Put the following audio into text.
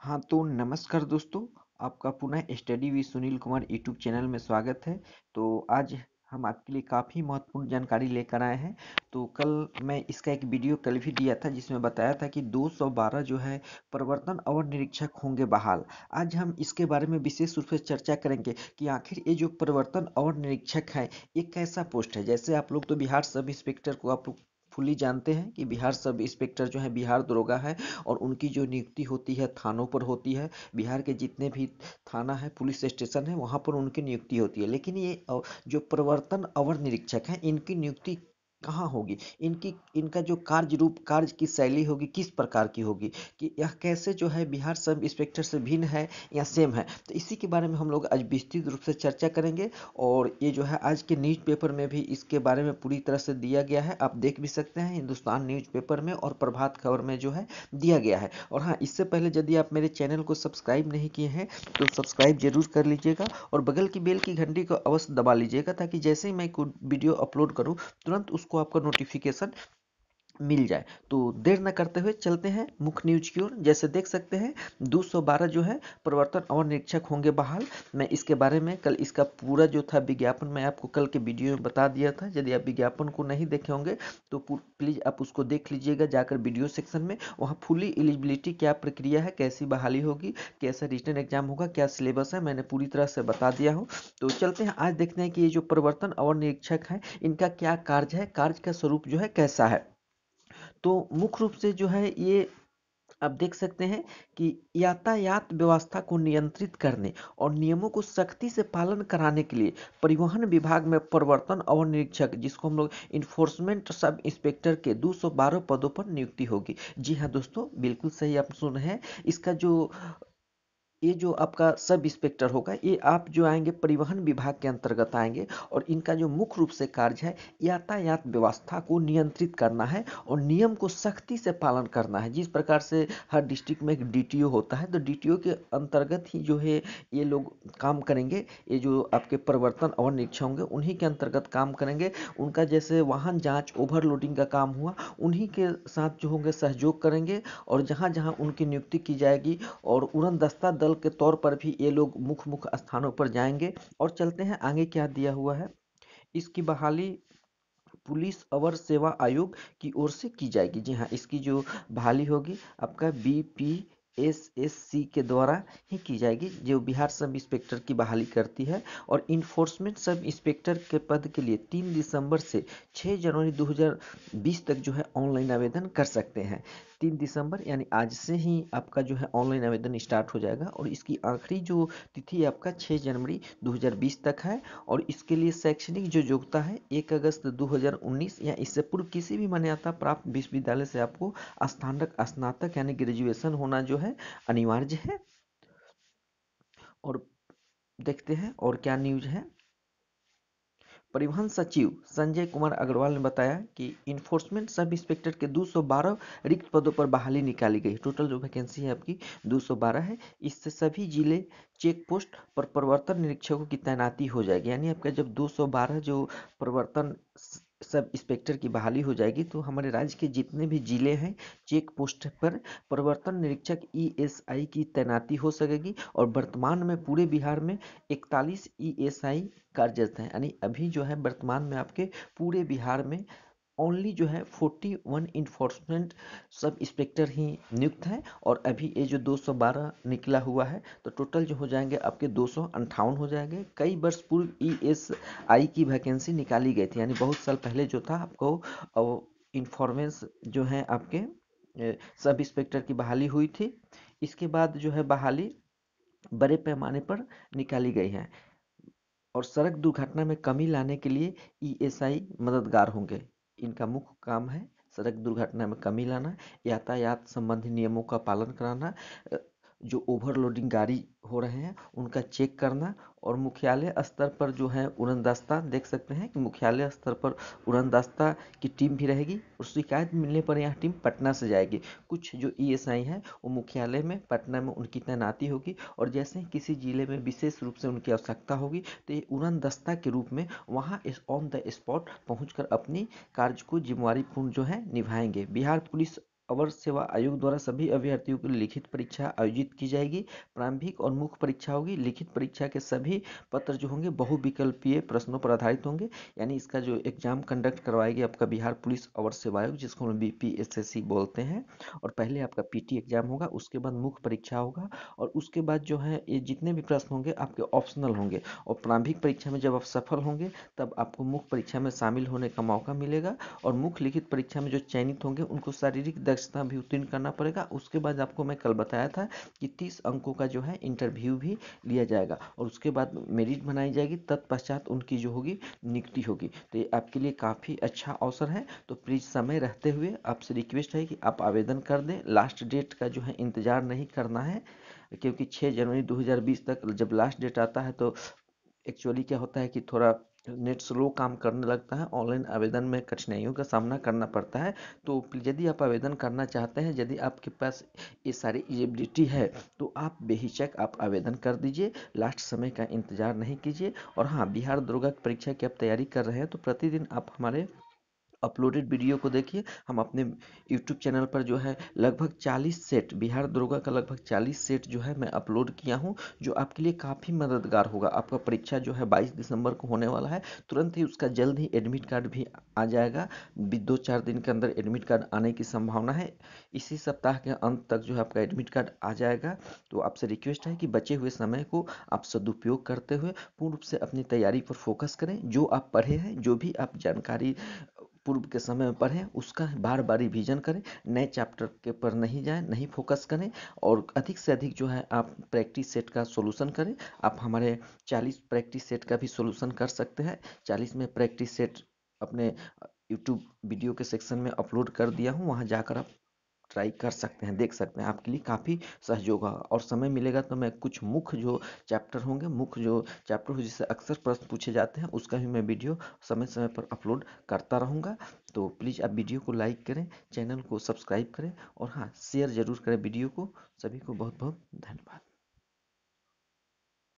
हाँ तो नमस्कार दोस्तों आपका पुनः study with Sunil Kumar YouTube channel में स्वागत है तो आज हम आपके लिए काफ़ी महत्वपूर्ण जानकारी लेकर आए हैं तो कल मैं इसका एक वीडियो कल भी दिया था जिसमें बताया था कि 212 जो है प्रवर्तन और निरीक्षक होंगे बहाल आज हम इसके बारे में विशेष रूप से चर्चा करेंगे कि आखिर ये जो प्रवर्तन और निरीक्षक है ये कैसा पोस्ट है जैसे आप लोग तो बिहार सब इंस्पेक्टर को आप लोग फुली जानते हैं कि बिहार सब इंस्पेक्टर जो है बिहार दरोगा है और उनकी जो नियुक्ति होती है थानों पर होती है बिहार के जितने भी थाना है पुलिस स्टेशन है वहाँ पर उनकी नियुक्ति होती है लेकिन ये जो प्रवर्तन अवर निरीक्षक हैं इनकी नियुक्ति कहाँ होगी इनकी इनका जो कार्य रूप कार्य की शैली होगी किस प्रकार की होगी कि यह कैसे जो है बिहार सब इंस्पेक्टर से भिन्न है या सेम है तो इसी के बारे में हम लोग आज विस्तृत रूप से चर्चा करेंगे और ये जो है आज के न्यूज़पेपर में भी इसके बारे में पूरी तरह से दिया गया है आप देख भी सकते हैं हिंदुस्तान न्यूज़पेपर में और प्रभात खबर में जो है दिया गया है और हाँ इससे पहले यदि आप मेरे चैनल को सब्सक्राइब नहीं किए हैं तो सब्सक्राइब जरूर कर लीजिएगा और बगल की बेल की घंटी को अवश्य दबा लीजिएगा ताकि जैसे ही मैं वीडियो अपलोड करूँ तुरंत उसको उसको आपका नोटिफिकेशन मिल जाए तो देर न करते हुए चलते हैं मुख्य न्यूज की ओर जैसे देख सकते हैं 212 जो है प्रवर्तन और निरीक्षक होंगे बहाल मैं इसके बारे में कल इसका पूरा जो था विज्ञापन मैं आपको कल के वीडियो में बता दिया था यदि आप विज्ञापन को नहीं देखे होंगे तो प्लीज़ आप उसको देख लीजिएगा जाकर वीडियो सेक्शन में वहाँ फुली एलिजिबिलिटी क्या प्रक्रिया है कैसी बहाली होगी कैसा रिटर्न एग्जाम होगा क्या सिलेबस है मैंने पूरी तरह से बता दिया हूँ तो चलते हैं आज देखते हैं कि ये जो प्रवर्तन और निरीक्षक हैं इनका क्या कार्य है कार्य का स्वरूप जो है कैसा है तो मुख्य रूप से जो है ये आप देख सकते हैं कि यातायात व्यवस्था को नियंत्रित करने और नियमों को सख्ती से पालन कराने के लिए परिवहन विभाग में प्रवर्तन और निरीक्षक जिसको हम लोग इन्फोर्समेंट सब इंस्पेक्टर के 212 पदों पर नियुक्ति होगी जी हाँ दोस्तों बिल्कुल सही आप सुन रहे हैं इसका जो ये जो आपका सब इंस्पेक्टर होगा ये आप जो आएंगे परिवहन विभाग के अंतर्गत आएंगे और इनका जो मुख्य रूप से कार्य है यातायात व्यवस्था को नियंत्रित करना है और नियम को सख्ती से पालन करना है जिस प्रकार से हर डिस्ट्रिक्ट में एक डी होता है तो डी के अंतर्गत ही जो है ये लोग काम करेंगे ये जो आपके परिवर्तन और निरीक्षण होंगे उन्हीं के अंतर्गत काम करेंगे उनका जैसे वाहन जाँच ओवरलोडिंग का काम हुआ उन्हीं के साथ जो होंगे सहयोग करेंगे और जहाँ जहाँ उनकी नियुक्ति की जाएगी और उड़न दस्ता दल के तौर पर भी ये लोग मुख्य मुख्य स्थानों पर जाएंगे और चलते हैं आगे क्या दिया हुआ है इसकी बहाली पुलिस अवर सेवा आयोग की ओर से की जाएगी जी हाँ इसकी जो बहाली होगी आपका B P S S C के द्वारा ही की जाएगी जो बिहार सब इंस्पेक्टर की बहाली करती है और इन्फोर्समेंट सब इंस्पेक्टर के पद के लिए तीन दिसंबर से 6 जनवरी 2020 तक जो है ऑनलाइन आवेदन कर सकते हैं तीन दिसंबर यानी आज से ही आपका जो है ऑनलाइन आवेदन स्टार्ट हो जाएगा और इसकी आखिरी जो तिथि आपका छः जनवरी 2020 तक है और इसके लिए शैक्षणिक जो योग्यता है एक अगस्त 2019 या इससे पूर्व किसी भी मान्यता प्राप्त विश्वविद्यालय से आपको स्थानक स्नातक यानी ग्रेजुएशन होना जो है अनिवार्य है और देखते हैं और क्या न्यूज है परिवहन सचिव संजय कुमार अग्रवाल ने बताया कि इन्फोर्समेंट सब इंस्पेक्टर के 212 रिक्त पदों पर बहाली निकाली गई टोटल जो वैकेंसी है आपकी 212 है इससे सभी जिले चेक पोस्ट पर प्रवर्तन निरीक्षकों की तैनाती हो जाएगी यानी आपका जब 212 जो प्रवर्तन सब इंस्पेक्टर की बहाली हो जाएगी तो हमारे राज्य के जितने भी जिले हैं चेक पोस्ट पर प्रवर्तन निरीक्षक ईएसआई e की तैनाती हो सकेगी और वर्तमान में पूरे बिहार में 41 ईएसआई e कार्यरत हैं यानी अभी जो है वर्तमान में आपके पूरे बिहार में ओनली जो है forty one enforcement sub inspector ही नियुक्त हैं और अभी ये जो 212 निकला हुआ है तो टोटल जो हो जाएंगे आपके दो हो जाएंगे कई वर्ष पूर्व ई एस आई की वैकेंसी निकाली गई थी यानी बहुत साल पहले जो था आपको इन्फॉर्मेंस जो है आपके सब इंस्पेक्टर की बहाली हुई थी इसके बाद जो है बहाली बड़े पैमाने पर निकाली गई है और सड़क दुर्घटना में कमी लाने के लिए आई e मददगार होंगे इनका मुख्य काम है सड़क दुर्घटना में कमी लाना यातायात संबंधी नियमों का पालन कराना जो ओवरलोडिंग गाड़ी हो रहे हैं उनका चेक करना और मुख्यालय स्तर पर जो है उड़नदस्ता देख सकते हैं कि मुख्यालय स्तर पर उड़नदस्ता की टीम भी रहेगी और शिकायत मिलने पर यह टीम पटना से जाएगी कुछ जो ई एस आई हैं वो मुख्यालय में पटना में उनकी तैनाती होगी और जैसे किसी ज़िले में विशेष रूप से उनकी आवश्यकता होगी तो ये उड़नदस्ता के रूप में वहाँ ऑन द स्पॉट पहुँच अपनी कार्य को जिम्मेवारीपूर्ण जो है निभाएंगे बिहार पुलिस अवर सेवा आयोग द्वारा सभी अभ्यर्थियों की लिखित परीक्षा आयोजित की जाएगी प्रारंभिक और मुख्य परीक्षा होगी लिखित परीक्षा के सभी पत्र जो होंगे बहुविकल्पीय प्रश्नों पर आधारित होंगे यानी इसका जो एग्जाम कंडक्ट करवाएगी आपका बिहार पुलिस अवर सेवा आयोग जिसको हम बी बोलते हैं और पहले आपका पी एग्जाम होगा उसके बाद मुख्य परीक्षा होगा और उसके बाद जो है ये जितने भी प्रश्न होंगे आपके ऑप्शनल होंगे और प्रारंभिक परीक्षा में जब आप सफल होंगे तब आपको मुख्य परीक्षा में शामिल होने का मौका मिलेगा और मुख्य लिखित परीक्षा में जो चयनित होंगे उनको शारीरिक दक्षता भी उत्तीर्ण करना पड़ेगा उसके बाद आपको मैं कल बताया था कि तीस अंकों का जो है इंटरव्यू भी लिया जाएगा और उसके बाद मेरिट बनाई जाएगी तत्पश्चात उनकी जो होगी नियुक्ति होगी तो ये आपके लिए काफ़ी अच्छा अवसर है तो प्लीज़ समय रहते हुए आपसे रिक्वेस्ट है कि आप आवेदन कर दें लास्ट डेट का जो है इंतज़ार नहीं करना है क्योंकि छः जनवरी दो तक जब लास्ट डेट आता है तो एक्चुअली क्या होता है कि थोड़ा नेट स्लो काम करने लगता है ऑनलाइन आवेदन में कठिनाइयों का सामना करना पड़ता है तो यदि आप आवेदन करना चाहते हैं यदि आपके पास ये सारी एलिजिबिलिटी है तो आप बेहिचक आप आवेदन कर दीजिए लास्ट समय का इंतज़ार नहीं कीजिए और हाँ बिहार दुर्गा परीक्षा की आप तैयारी कर रहे हैं तो प्रतिदिन आप हमारे अपलोडेड वीडियो को देखिए हम अपने यूट्यूब चैनल पर जो है लगभग 40 सेट बिहार दरोगा का लगभग 40 सेट जो है मैं अपलोड किया हूँ जो आपके लिए काफ़ी मददगार होगा आपका परीक्षा जो है 22 दिसंबर को होने वाला है तुरंत ही उसका जल्द ही एडमिट कार्ड भी आ जाएगा दो चार दिन के अंदर एडमिट कार्ड आने की संभावना है इसी सप्ताह के अंत तक जो है आपका एडमिट कार्ड आ जाएगा तो आपसे रिक्वेस्ट है कि बचे हुए समय को आप सदुपयोग करते हुए पूर्ण रूप से अपनी तैयारी पर फोकस करें जो आप पढ़े हैं जो भी आप जानकारी पूर्व के समय में पढ़ें उसका बार बार रिविजन करें नए चैप्टर के पर नहीं जाएं नहीं फोकस करें और अधिक से अधिक जो है आप प्रैक्टिस सेट का सोल्यूशन करें आप हमारे चालीस प्रैक्टिस सेट का भी सोल्यूशन कर सकते हैं चालीस में प्रैक्टिस सेट अपने यूट्यूब वीडियो के सेक्शन में अपलोड कर दिया हूँ वहाँ जाकर आप ट्राई कर सकते हैं देख सकते हैं आपके लिए काफ़ी सहयोग होगा और समय मिलेगा तो मैं कुछ मुख्य जो चैप्टर होंगे मुख्य जो चैप्टर हो जिससे अक्सर प्रश्न पूछे जाते हैं उसका भी मैं वीडियो समय समय पर अपलोड करता रहूँगा तो प्लीज़ आप वीडियो को लाइक करें चैनल को सब्सक्राइब करें और हाँ शेयर ज़रूर करें वीडियो को सभी को बहुत बहुत धन्यवाद